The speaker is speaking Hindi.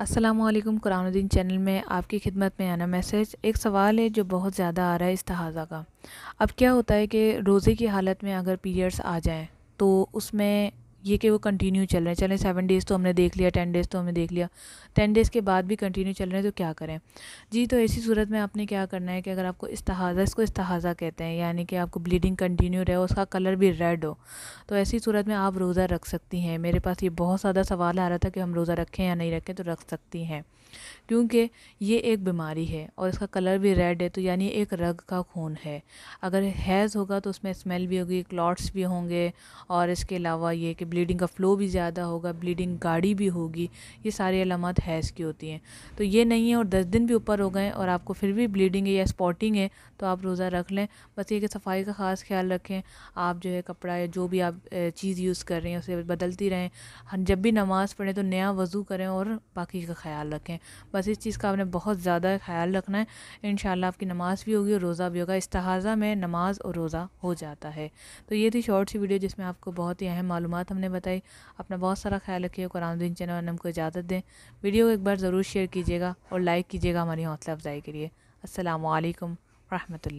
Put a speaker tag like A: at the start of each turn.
A: असलम कुरानुद्दीन चैनल में आपकी खिदमत में आना मैसेज एक सवाल है जो बहुत ज़्यादा आ रहा है इस तहाज़ा का अब क्या होता है कि रोज़े की हालत में अगर पीरियड्स आ जाएँ तो उसमें ये कि वो कंटिन्यू चल रहे हैं चलें सेवन डेज़ तो हमने देख लिया टेन डेज़ तो हमने देख लिया टेन डेज़ के बाद भी कंटिन्यू चल रहे हैं तो क्या करें जी तो ऐसी सूरत में आपने क्या करना है कि अगर आपको इस्तहाज़ा इसको इस्तहाज़ा कहते हैं यानी कि आपको ब्लीडिंग कंटिन्यू रहे उसका कलर भी रेड हो तो ऐसी सूरत में आप रोज़ा रख सकती हैं मेरे पास ये बहुत ज़्यादा सवाल आ रहा था कि हम रोज़ा रखें या नहीं रखें तो रख सकती हैं क्योंकि ये एक बीमारी है और इसका कलर भी रेड है तो यानी एक रग का खून है अगर हैज़ होगा तो उसमें स्मेल भी होगी क्लॉट्स भी होंगे और इसके अलावा ये कि ब्लीडिंग का फ़्लो भी ज़्यादा होगा ब्लीडिंग गाढ़ी भी होगी ये सारी अलामत हैज़ की होती हैं तो ये नहीं है और दस दिन भी ऊपर हो गए और आपको फिर भी ब्लीडिंग है या स्पॉटिंग है तो आप रोज़ा रख लें बस ये कि सफाई का ख़ास ख्याल रखें आप जो है कपड़ा या जो भी आप चीज़ यूज़ कर रहे हैं उसे बदलती रहें हाँ, जब भी नमाज़ पढ़ें तो नया वज़ू करें और बाकी का ख्याल रखें बस इस चीज़ का आपने बहुत ज़्यादा ख्याल रखना है इन आपकी नमाज़ भी होगी और रोज़ा भी होगा इस्ताजा में नमाज़ और रोज़ा हो जाता है तो ये थी शॉर्ट सी वीडियो जिसमें आपको बहुत ही अहम मालूम हमने हमने बताई अपना बहुत सारा ख्याल रखिए कुरानुद्दीन चैनल वाले को इजाज़त दें वीडियो को एक बार ज़रूर शेयर कीजिएगा और लाइक कीजिएगा हमारी हौसला अफजाई के लिए असलकम वरहमल